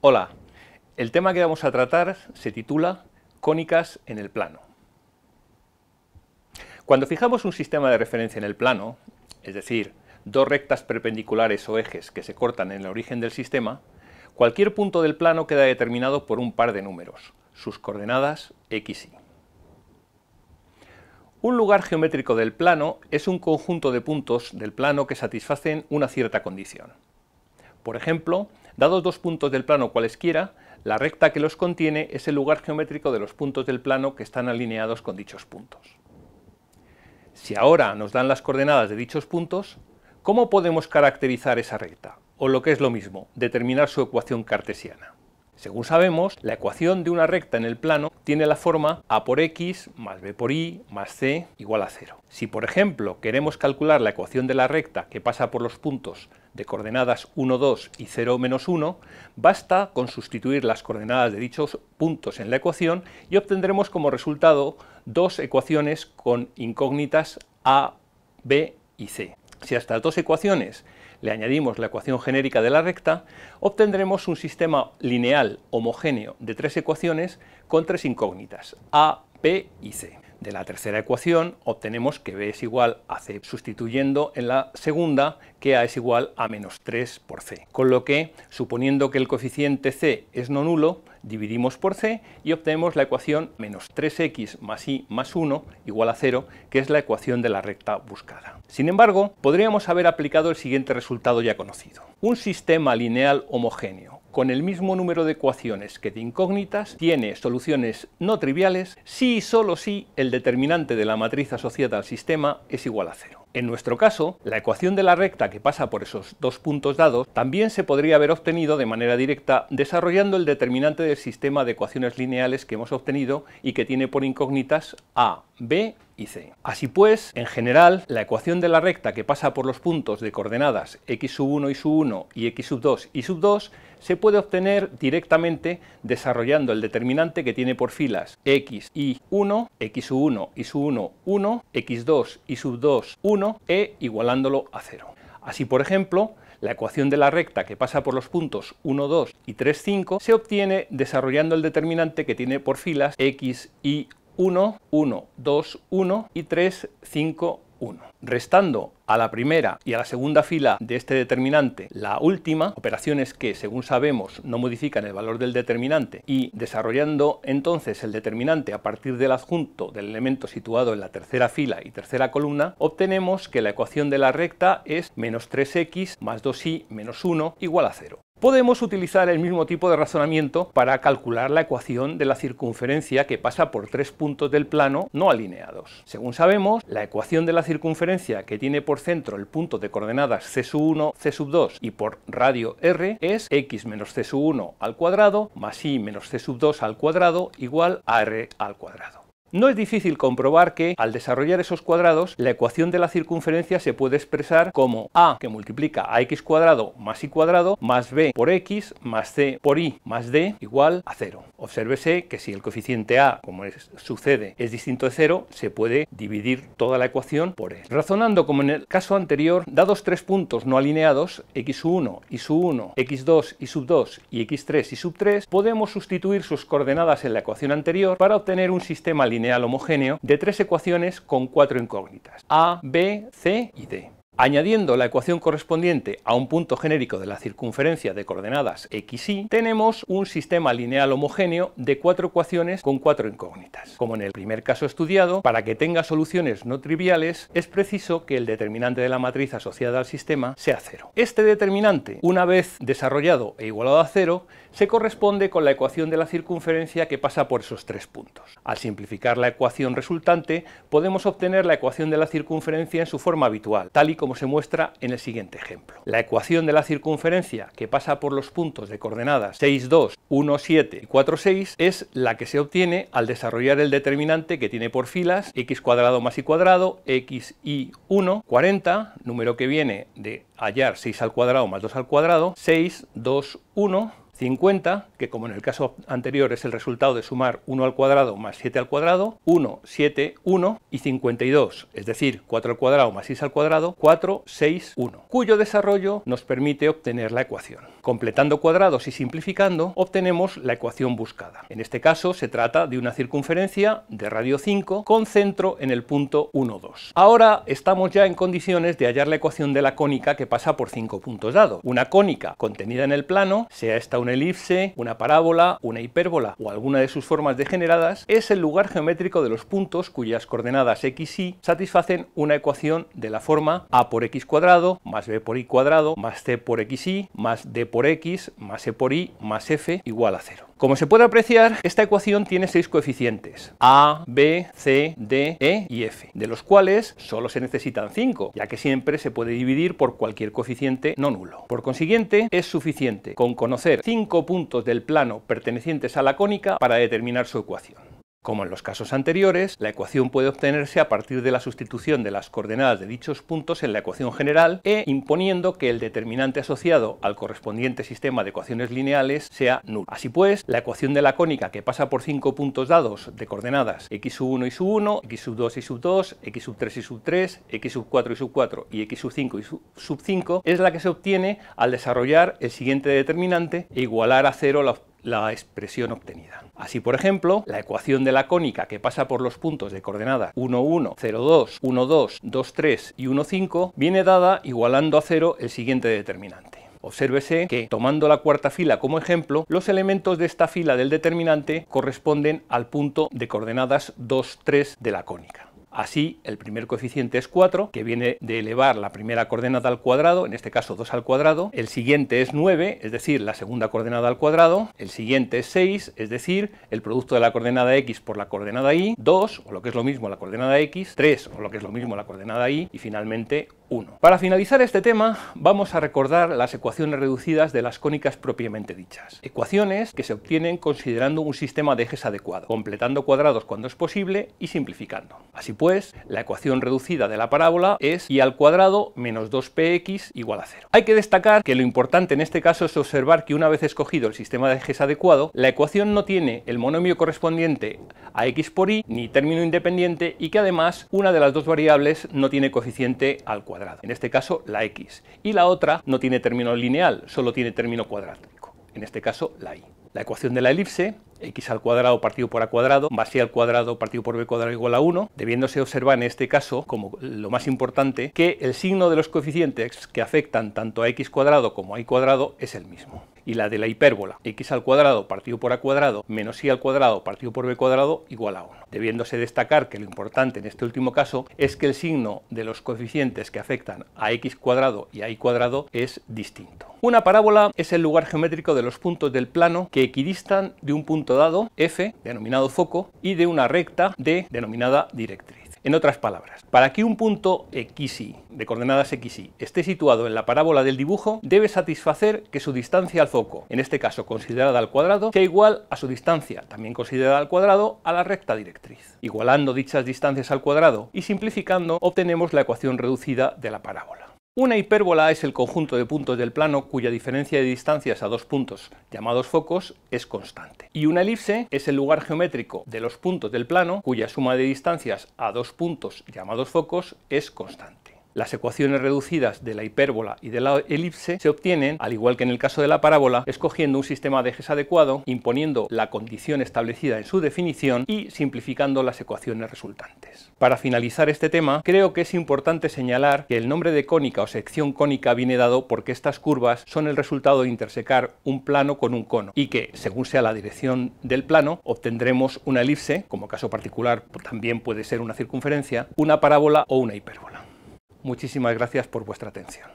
Hola, el tema que vamos a tratar se titula Cónicas en el plano. Cuando fijamos un sistema de referencia en el plano, es decir, dos rectas perpendiculares o ejes que se cortan en el origen del sistema, cualquier punto del plano queda determinado por un par de números, sus coordenadas x y. Un lugar geométrico del plano es un conjunto de puntos del plano que satisfacen una cierta condición. Por ejemplo, dados dos puntos del plano cualesquiera, la recta que los contiene es el lugar geométrico de los puntos del plano que están alineados con dichos puntos. Si ahora nos dan las coordenadas de dichos puntos, ¿cómo podemos caracterizar esa recta? O lo que es lo mismo, determinar su ecuación cartesiana. Según sabemos, la ecuación de una recta en el plano tiene la forma a por x más b por y más c igual a 0. Si por ejemplo queremos calcular la ecuación de la recta que pasa por los puntos de coordenadas 1, 2 y 0, menos 1, basta con sustituir las coordenadas de dichos puntos en la ecuación y obtendremos como resultado dos ecuaciones con incógnitas a, b y c. Si a estas dos ecuaciones le añadimos la ecuación genérica de la recta, obtendremos un sistema lineal homogéneo de tres ecuaciones con tres incógnitas, a, b y c. De la tercera ecuación obtenemos que b es igual a c, sustituyendo en la segunda que a es igual a menos 3 por c. Con lo que, suponiendo que el coeficiente c es no nulo, dividimos por c y obtenemos la ecuación menos 3x más y más 1 igual a 0, que es la ecuación de la recta buscada. Sin embargo, podríamos haber aplicado el siguiente resultado ya conocido. Un sistema lineal homogéneo con el mismo número de ecuaciones que de incógnitas, tiene soluciones no triviales si y solo si el determinante de la matriz asociada al sistema es igual a cero. En nuestro caso, la ecuación de la recta que pasa por esos dos puntos dados también se podría haber obtenido de manera directa desarrollando el determinante del sistema de ecuaciones lineales que hemos obtenido y que tiene por incógnitas a, b Así pues, en general, la ecuación de la recta que pasa por los puntos de coordenadas x1 y sub 1 y x2 y sub2 se puede obtener directamente desarrollando el determinante que tiene por filas x y 1, x1 y su1 1, x2 y sub2 1 e igualándolo a 0. Así, por ejemplo, la ecuación de la recta que pasa por los puntos 1, 2 y 3, 5 se obtiene desarrollando el determinante que tiene por filas x, y, 1, 1, 2, 1 y 3, 5, 1. Restando a la primera y a la segunda fila de este determinante la última, operaciones que, según sabemos, no modifican el valor del determinante, y desarrollando entonces el determinante a partir del adjunto del elemento situado en la tercera fila y tercera columna, obtenemos que la ecuación de la recta es menos 3x más 2y menos 1 igual a 0. Podemos utilizar el mismo tipo de razonamiento para calcular la ecuación de la circunferencia que pasa por tres puntos del plano no alineados. Según sabemos, la ecuación de la circunferencia que tiene por centro el punto de coordenadas c1, c2 y por radio r es x menos c1 al cuadrado más y menos c2 al cuadrado igual a r al cuadrado. No es difícil comprobar que, al desarrollar esos cuadrados, la ecuación de la circunferencia se puede expresar como a que multiplica a x cuadrado más y cuadrado más b por x más c por y más d igual a 0. Obsérvese que si el coeficiente a, como es, sucede, es distinto de 0, se puede dividir toda la ecuación por e. Razonando como en el caso anterior, dados tres puntos no alineados, x1 y sub 1, x2 y sub 2 y x3 y sub 3, podemos sustituir sus coordenadas en la ecuación anterior para obtener un sistema lineal lineal homogéneo de tres ecuaciones con cuatro incógnitas, A, B, C y D. Añadiendo la ecuación correspondiente a un punto genérico de la circunferencia de coordenadas x, y, tenemos un sistema lineal homogéneo de cuatro ecuaciones con cuatro incógnitas. Como en el primer caso estudiado, para que tenga soluciones no triviales, es preciso que el determinante de la matriz asociada al sistema sea cero. Este determinante, una vez desarrollado e igualado a cero, se corresponde con la ecuación de la circunferencia que pasa por esos tres puntos. Al simplificar la ecuación resultante, podemos obtener la ecuación de la circunferencia en su forma habitual, tal y como como se muestra en el siguiente ejemplo. La ecuación de la circunferencia que pasa por los puntos de coordenadas 6, 2, 1, 7 y 4, 6 es la que se obtiene al desarrollar el determinante que tiene por filas x cuadrado más y cuadrado, x y 1, 40, número que viene de hallar 6 al cuadrado más 2 al cuadrado, 6, 2, 1, 50, que como en el caso anterior es el resultado de sumar 1 al cuadrado más 7 al cuadrado, 1, 7, 1 y 52, es decir, 4 al cuadrado más 6 al cuadrado, 4, 6, 1, cuyo desarrollo nos permite obtener la ecuación. Completando cuadrados y simplificando, obtenemos la ecuación buscada. En este caso se trata de una circunferencia de radio 5 con centro en el punto 1, 2. Ahora estamos ya en condiciones de hallar la ecuación de la cónica que pasa por 5 puntos dados. Una cónica contenida en el plano, sea esta una elipse, una parábola, una hipérbola o alguna de sus formas degeneradas, es el lugar geométrico de los puntos cuyas coordenadas x, y satisfacen una ecuación de la forma a por x cuadrado más b por y cuadrado más c por x y más d por x más e por y más f igual a cero. Como se puede apreciar, esta ecuación tiene seis coeficientes, a, b, c, d, e y f, de los cuales solo se necesitan 5, ya que siempre se puede dividir por cualquier coeficiente no nulo. Por consiguiente, es suficiente con conocer 5 puntos del plano pertenecientes a la cónica para determinar su ecuación. Como en los casos anteriores, la ecuación puede obtenerse a partir de la sustitución de las coordenadas de dichos puntos en la ecuación general e imponiendo que el determinante asociado al correspondiente sistema de ecuaciones lineales sea nulo. Así pues, la ecuación de la cónica que pasa por cinco puntos dados de coordenadas x 1 y sub 1, x sub 2 y sub 2, x sub 3 y sub 3, x sub 4 y sub 4 y x sub 5 y sub 5 es la que se obtiene al desarrollar el siguiente determinante e igualar a cero la la expresión obtenida. Así, por ejemplo, la ecuación de la cónica que pasa por los puntos de coordenadas 1, 1, 0, 2, 1, 2, 2, 3 y 1, 5 viene dada igualando a 0 el siguiente determinante. Obsérvese que, tomando la cuarta fila como ejemplo, los elementos de esta fila del determinante corresponden al punto de coordenadas 2, 3 de la cónica. Así, el primer coeficiente es 4, que viene de elevar la primera coordenada al cuadrado, en este caso 2 al cuadrado. El siguiente es 9, es decir, la segunda coordenada al cuadrado. El siguiente es 6, es decir, el producto de la coordenada x por la coordenada y. 2, o lo que es lo mismo la coordenada x. 3, o lo que es lo mismo la coordenada y. Y finalmente para finalizar este tema, vamos a recordar las ecuaciones reducidas de las cónicas propiamente dichas. Ecuaciones que se obtienen considerando un sistema de ejes adecuado, completando cuadrados cuando es posible y simplificando. Así pues, la ecuación reducida de la parábola es y al cuadrado menos 2px igual a 0. Hay que destacar que lo importante en este caso es observar que una vez escogido el sistema de ejes adecuado, la ecuación no tiene el monomio correspondiente a x por y ni término independiente y que además una de las dos variables no tiene coeficiente al cuadrado en este caso la x, y la otra no tiene término lineal, solo tiene término cuadrático, en este caso la y. La ecuación de la elipse x al cuadrado partido por a cuadrado más y al cuadrado partido por b cuadrado igual a 1, debiéndose observar en este caso, como lo más importante, que el signo de los coeficientes que afectan tanto a x cuadrado como a y cuadrado es el mismo. Y la de la hipérbola, x al cuadrado partido por a cuadrado menos y al cuadrado partido por b cuadrado igual a 1. Debiéndose destacar que lo importante en este último caso es que el signo de los coeficientes que afectan a x cuadrado y a y cuadrado es distinto. Una parábola es el lugar geométrico de los puntos del plano que equidistan de un punto dado, F, denominado foco, y de una recta D, denominada directriz. En otras palabras, para que un punto xy de coordenadas xy esté situado en la parábola del dibujo, debe satisfacer que su distancia al foco, en este caso considerada al cuadrado, sea igual a su distancia, también considerada al cuadrado, a la recta directriz. Igualando dichas distancias al cuadrado y simplificando, obtenemos la ecuación reducida de la parábola. Una hipérbola es el conjunto de puntos del plano cuya diferencia de distancias a dos puntos, llamados focos, es constante. Y una elipse es el lugar geométrico de los puntos del plano cuya suma de distancias a dos puntos, llamados focos, es constante. Las ecuaciones reducidas de la hipérbola y de la elipse se obtienen, al igual que en el caso de la parábola, escogiendo un sistema de ejes adecuado, imponiendo la condición establecida en su definición y simplificando las ecuaciones resultantes. Para finalizar este tema, creo que es importante señalar que el nombre de cónica o sección cónica viene dado porque estas curvas son el resultado de intersecar un plano con un cono y que, según sea la dirección del plano, obtendremos una elipse, como caso particular pues, también puede ser una circunferencia, una parábola o una hipérbola. Muchísimas gracias por vuestra atención.